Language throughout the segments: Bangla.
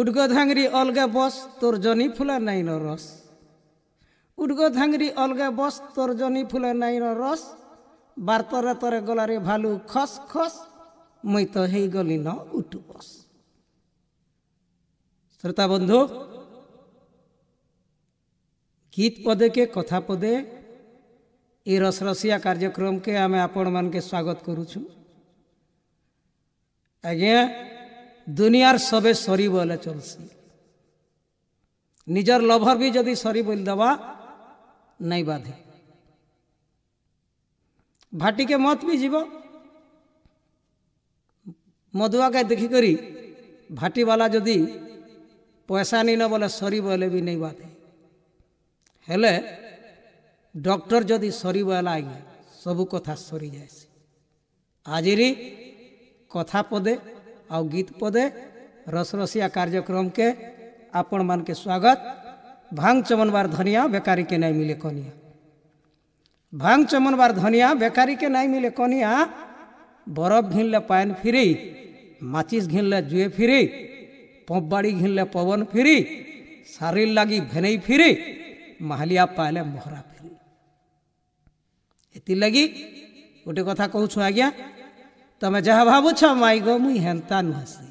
উডগো ধাংরি অলগা বস তোর জনি ফুলা নাই রস উডগো ধাংরি অলগা বস তোর জনি ফুলা নাই রস বার তরে তরে গলারে ভালু খস খস মই তো হেই গলি ন উঠু বস শ্রোতা বন্ধু গীত পদেকে কথা পদে এই রসরসিয়া কার্যক্রমকে আমি আপনার স্বাগত করুছু আজ্ঞা দুনিয়ার সবে সরি বলে চলছি নিজের লভর বি যদি সরি বলে দেওয়া নাই বাধে ভাটিকে মত বি যাব দেখি করি ভাটিওয়ালা যদি পয়সা নিন বলে সরি বলে বি নেই বাধে হলে ডক্টর যদি সরি বলা ହେଲା সবু কথা সরি যায় ଆଜିରି কথা পদে आउ गीत पदे रसरसिया कार्यक्रम के आपण मान के स्वागत भांग चमन बार धनिया बेकारी के नहीं मिले कनिया भांग चमन बार धनिया बेकारी के नहीं मिले कनिया बरफ घिन ले फिरी माचिस घिन ले जुए फिरी पंपबाड़ी घिन ले पवन फिरी शरीर लगी भेनई फिरी माहलिया पाले मोहरा फिरी एति लगी गोटे कथा कहूँ आज्ञा ତମେ ଯାହା ଭାବୁଛ ମାଇ ଗୋ ମୁଇଁ ହେନ୍ତା ନୁହେଁସି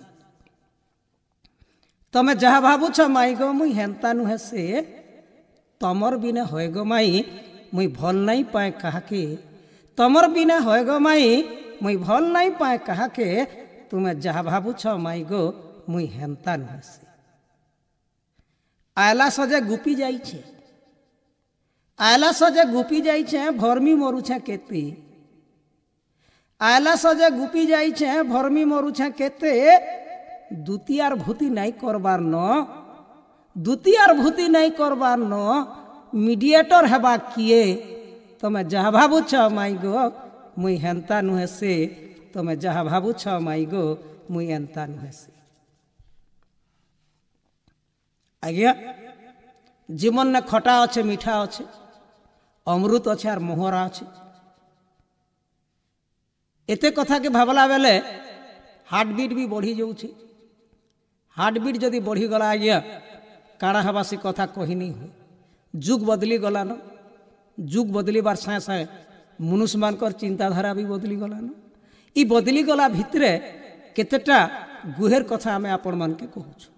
ତମେ ଯାହା ଭାବୁଛ ମାଇ ଗୋ ମୁଇଁ ହେନ୍ତା ନୁହେଁ ସେ ତମର ବିନା ହଏ ଗୋ ମାଇ ମୁଇଁ ଭଲ ନାଇଁ ପାଏ କାହାକେ ତମର ବିନା ହଏ ଗୋ ମାଇ ମୁଇଁ ଭଲ ନାଇଁ ପାଏ କାହାକେ ତୁମେ ଯାହା ଭାବୁଛ ମାଇ ଗୋ ମୁଇଁ ହେନ୍ତା ନୁହେଁସି আয়লা সজে গুপি যাইছে আয়লা সজে গুপি যাইছে ভর্মি মরুছে কেতি ଆଏଲା ସଜେ ଗୁପି ଯାଇଛେଁ ଭର୍ମି ମରୁଛେଁ କେତେ ଦୁତିଆର ଭୂତି ନାଇଁ କରବାର ନ ଦୁତିଆର ଭୂତି ନାଇଁ କରବାର ନ ମିଡ଼ିଏଟର ହେବା କିଏ ତମେ ଯାହା ଭାବୁଛ ମାଇ ଗୋ ମୁଇଁ ହେନ୍ତା ନୁହେଁ ସେ ତମେ ଯାହା ଭାବୁଛ ମାଇ ଗୋ ମୁଇଁ ଏନ୍ତା ନୁହେଁ ସେ ଆଜ୍ଞା ଜୀବନରେ ଖଟା ଅଛେ ମିଠା ଅଛେ ଅମୃତ ଅଛେ ଆର୍ ମୋହରା ଅଛେ ଏତେ କଥାକେ ଭାବଲା ବେଲେ ହାର୍ଟବିଟ୍ ବି ବଢ଼ି ଯାଉଛି ହାର୍ଟବିଟ୍ ଯଦି ବଢ଼ିଗଲା ଆଜ୍ଞା କାଣା ହେବା ସେ କଥା କହିନି ହୁଏ ଯୁଗ ବଦଲିଗଲାନ ଯୁଗ ବଦଲିବାର ସାଙ୍ଗେ ସାଙ୍ଗେ ମନୁଷ୍ୟମାନଙ୍କର ଚିନ୍ତାଧାରା ବି ବଦଲିଗଲାନ ଇ ବଦଲିଗଲା ଭିତରେ କେତେଟା ଗୁହେର କଥା ଆମେ ଆପଣମାନଙ୍କୁ କହୁଛୁ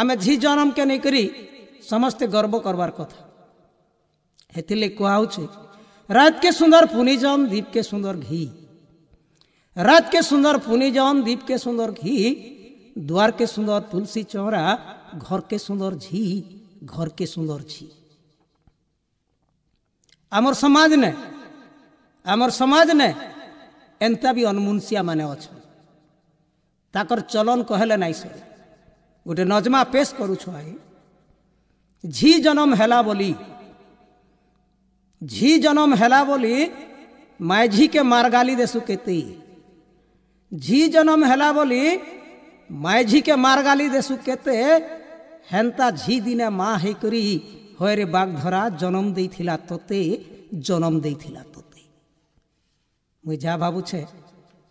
ଆମେ ଝି ଜନମକେ ନେଇକରି ସମସ୍ତେ ଗର୍ବ କରବାର କଥା ହେଥିଲାଗି କୁହାହେଉଛି रात के सुंदर पुनी जाम दीप के सुंदर घी रात के सुंदर पुनी जाम दीप के सुंदर घी द्वार के सुंदर तुलसी चौरा घर के सुंदर झी घर के सुंदर झी आमर समाज ने आमर समाज ने एंता भी अनमुनसिया मान अच्छा चलन कहले नाई सर गोटे नजमा पेश करूछ आई झी जन्म हैला बोली ঝি জনম হেলা বলি মাইঝিকে মার গালি দেশু কেতি ঝি জনম হেলা বলি মাইঝিকে মার গালি দেশু কেতে হেনতা ঝি দিনে মা হেকরি হয়েরে বাগধরা জনম দেইথিলা তোতে জনম দেইথিলা তোতে মুই যা ভাবুছে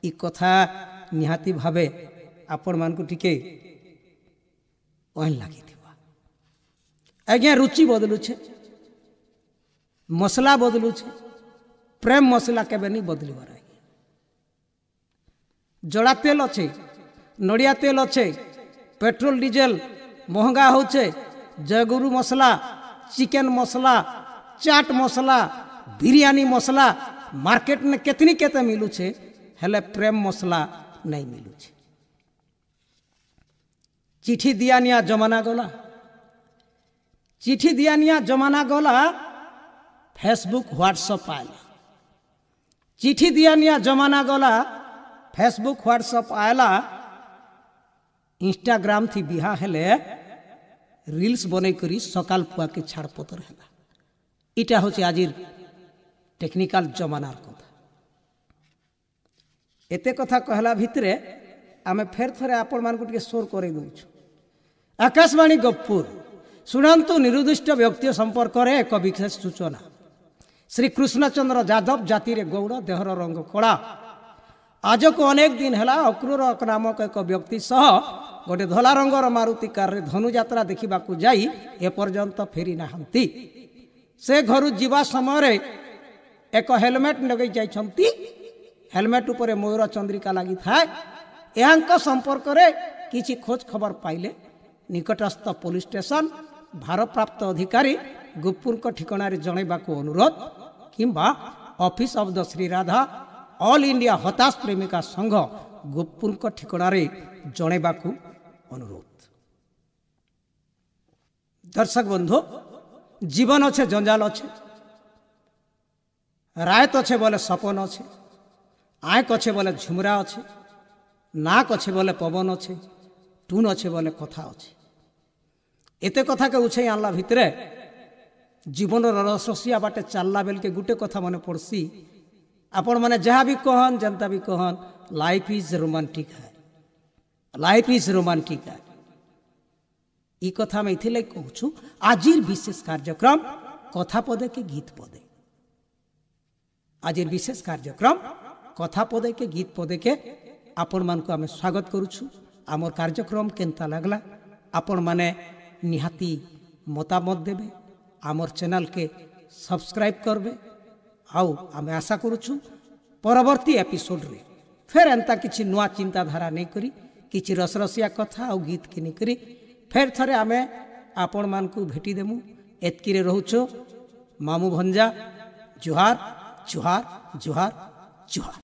ই কথা নিহাতি ভাবে আপন মানুষ টিকে অন লাগিথিবা আজ্ঞা রুচি বদলুছে ମସଲା ବଦଲୁଛେ ପ୍ରେମ ମସଲା କେବେ ନି ବଦଲିବାର ଆଜ୍ଞା ଜଡ଼ା ତେଲ ଅଛେ ନଡ଼ିଆ ତେଲ ଅଛେ ପେଟ୍ରୋଲ ଡିଜେଲ ମହଙ୍ଗା ହଉଛେ ଜୟଗୁରୁ ମସଲା ଚିକେନ ମସଲା ଚାଟ୍ ମସଲା ବିରିୟାନୀ ମସଲା ମାର୍କେଟନେ କେତନି କେତେ ମିଲୁଛେ ହେଲେ ପ୍ରେମ ମସଲା ନାଇଁ ମିଲୁଛେ চিঠি দিয়া নিয়া জমানা গলা চিঠি দিয়া নিয়া জমানা গলা ফেসবুক হোয়াটসঅ্যাপ পায় না চিঠি দিয়া নিয়া জমানা গলা ফেসবুক হোয়াটসঅ্যাপ আয়লা ইনস্টাগ্রাম থি বিহা হলে রিলস বনাই করি সকাল পুয়াকে ছাড়পতর হেলা এটা হচ্ছে আজির টেকনিক্যাল জমানার কথা এতে কথা কহলা ভিতরে আমি ফের থরে আপন মানুষ টিকে সোর করে দেছু আকাশবাণী গপুর শুণান্তু নিরুদ্দিষ্ট ব্যক্তি সম্পর্করে এক বিশেষ সূচনা ଶ୍ରୀକୃଷ୍ଣଚନ୍ଦ୍ର ଯାଦବ ଜାତିରେ ଗୌଡ଼ ଦେହର ରଙ୍ଗ କଳା ଆଜକୁ ଅନେକ ଦିନ ହେଲା ଅକ୍ରୁର ନାମକ ଏକ ବ୍ୟକ୍ତି ସହ ଗୋଟିଏ ଧଳା ରଙ୍ଗର ମାରୁତି କାରରେ ଧନୁଯାତ୍ରା ଦେଖିବାକୁ ଯାଇ ଏପର୍ଯ୍ୟନ୍ତ ଫେରି ନାହାନ୍ତି ସେ ଘରୁ ଯିବା ସମୟରେ ଏକ ହେଲମେଟ୍ ଲଗାଇ ଯାଇଛନ୍ତି ହେଲମେଟ୍ ଉପରେ ମୟୂର ଚନ୍ଦ୍ରିକା ଲାଗିଥାଏ ଏହାଙ୍କ ସମ୍ପର୍କରେ କିଛି ଖୋଜ ଖବର ପାଇଲେ ନିକଟସ୍ଥ ପୋଲିସ ଷ୍ଟେସନ ଭାରପ୍ରାପ୍ତ ଅଧିକାରୀ ଗୁପୁରଙ୍କ ଠିକଣାରେ ଜଣାଇବାକୁ ଅନୁରୋଧ কিংবা অফিস অଫ ଦ ଶ୍ରୀରାଧା ଅଲ୍ ଇଣ୍ଡିଆ ହତାଶ ପ୍ରେମିକା ସଂଘ ଗୋପୁରଙ୍କ ଠିକଣାରେ ଜଣାଇବାକୁ ଅନୁରୋଧ ଦର୍ଶକ ବନ୍ଧୁ ଜୀବନ ଅଛେ ଜଞ୍ଜାଲ ଅଛେ ରାୟତ ଅଛେ ବୋଲେ ସପନ ଅଛେ ଆୟକ ଅଛେ ବୋଲେ ଝୁମରା ଅଛେ ନାକ ଅଛେ ବୋଲେ ପବନ ଅଛେ ଟୁନ୍ ଅଛେ ବୋଲେ କଥା ଅଛେ ଏତେ କଥାକେ ଉଛେଇ ଆଣିଲା ଭିତରେ ଜୀବନର ରହସ୍ୟ ବାଟେ ଚାଲିଲା ବେଲ୍କେ ଗୋଟେ କଥା ମନେ ପଡ଼୍ସି ଆପଣମାନେ ଯାହା ବି କହନ୍ ଯେନ୍ତା ବି କହନ୍ ଲାଇଫ୍ ଇଜ୍ ରୋମାଣ୍ଟିକ୍ ହାଏ ଲାଇଫ୍ ଇଜ୍ ରୋମାଣ୍ଟିକ୍ ଇ କଥା ଆମେ ଏଥିଲାଗି କହୁଛୁ ଆଜିର୍ ବିଶେଷ କାର୍ଯ୍ୟକ୍ରମ କଥା ପଦେ କି ଗୀତ ପଦେ ଆଜିର୍ বিশেষ কার্যক্রম କଥା পদেকে গীত পদেকে আপন মানুষ আমি স্বাগত করুছু আমার কার্যক্রম কেনতা লাগলা আপন মানে নিহাতি মতামত আমার চ্যানেলকে ସବସ୍କ୍ରାଇବ୍ କରିବେ ଆଉ ଆମେ ଆଶା କରୁଛୁ ପରବର୍ତ୍ତୀ ଏପିସୋଡ଼ରେ ଫେର୍ ଏନ୍ତା କିଛି ନୂଆ ଚିନ୍ତାଧାରା ନେଇକରି କିଛି ରସରସିଆ କଥା ଆଉ ଗୀତକେ ନେଇକରି ଫେର୍ ଥରେ ଆମେ ଆପଣମାନଙ୍କୁ ଭେଟିଦେମୁ ଏତ୍କିରେ ରହୁଛୁ ମାମୁଁ ଭଞ୍ଜା ଜୁହାର ଜୁହାର ଜୁହାର ଜୁହାର